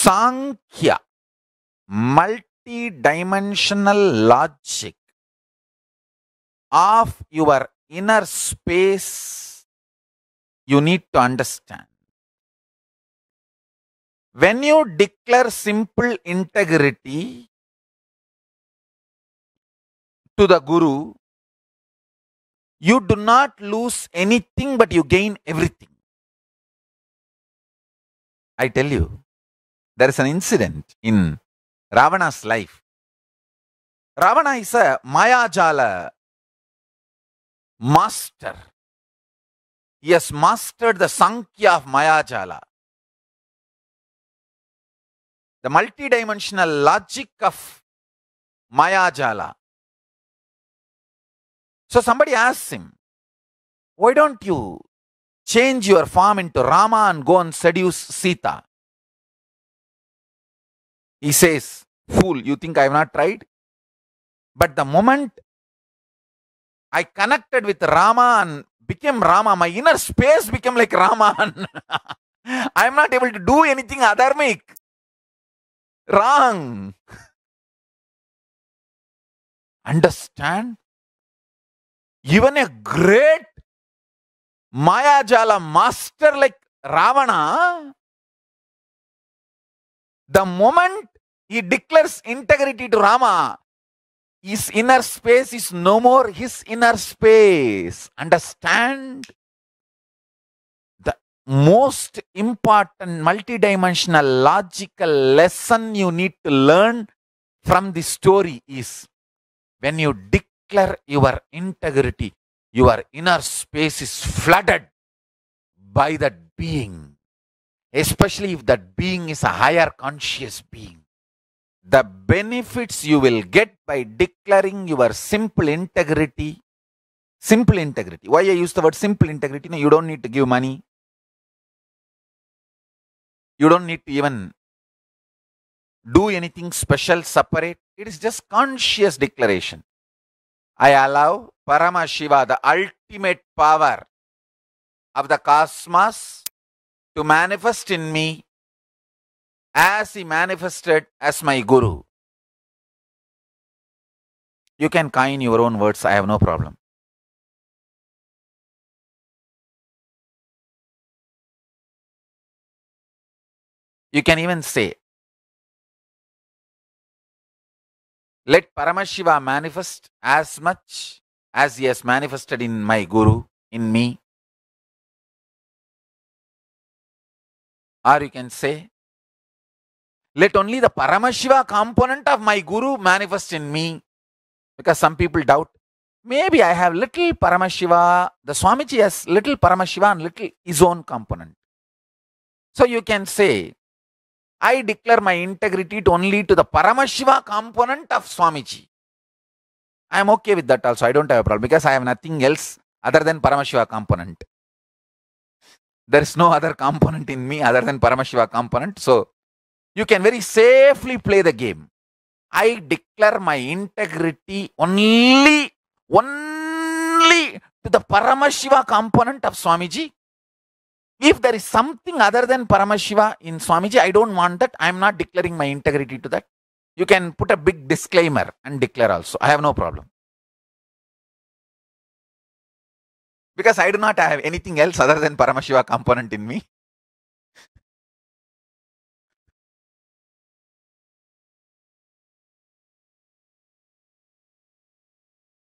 Sankhya, multi-dimensional logic of your inner space, you need to understand. When you declare simple integrity to the Guru, you do not lose anything but you gain everything. I tell you, there is an incident in Ravana's life. Ravana is a Mayajala master. He has mastered the Sankhya of Mayajala. The multidimensional logic of Mayajala. So somebody asks him, why don't you change your form into Rama and go and seduce Sita? He says, Fool, you think I have not tried? But the moment I connected with Rama and became Rama, my inner space became like Rama. I am not able to do anything adharmic. Wrong. Understand? Even a great Mayajala master like Ravana the moment he declares integrity to Rama, his inner space is no more his inner space. Understand? The most important multidimensional logical lesson you need to learn from this story is when you declare your integrity, your inner space is flooded by that being especially if that being is a higher conscious being. The benefits you will get by declaring your simple integrity. Simple integrity. Why I use the word simple integrity? No, you don't need to give money. You don't need to even do anything special, separate. It is just conscious declaration. I allow Paramashiva, the ultimate power of the cosmos, to manifest in me as he manifested as my Guru. You can coin your own words, I have no problem. You can even say, Let Paramashiva manifest as much as he has manifested in my Guru, in me. Or you can say, let only the Paramashiva component of my Guru manifest in me. Because some people doubt, maybe I have little Paramashiva, the Swamiji has little Paramashiva and little his own component. So you can say, I declare my integrity to only to the Paramashiva component of Swamiji. I am okay with that also. I don't have a problem because I have nothing else other than Paramashiva component there is no other component in me other than Paramashiva component. So you can very safely play the game. I declare my integrity only, only to the Paramashiva component of Swamiji. If there is something other than Paramashiva in Swamiji, I don't want that. I am not declaring my integrity to that. You can put a big disclaimer and declare also. I have no problem. because I do not have anything else other than Paramashiva component in me.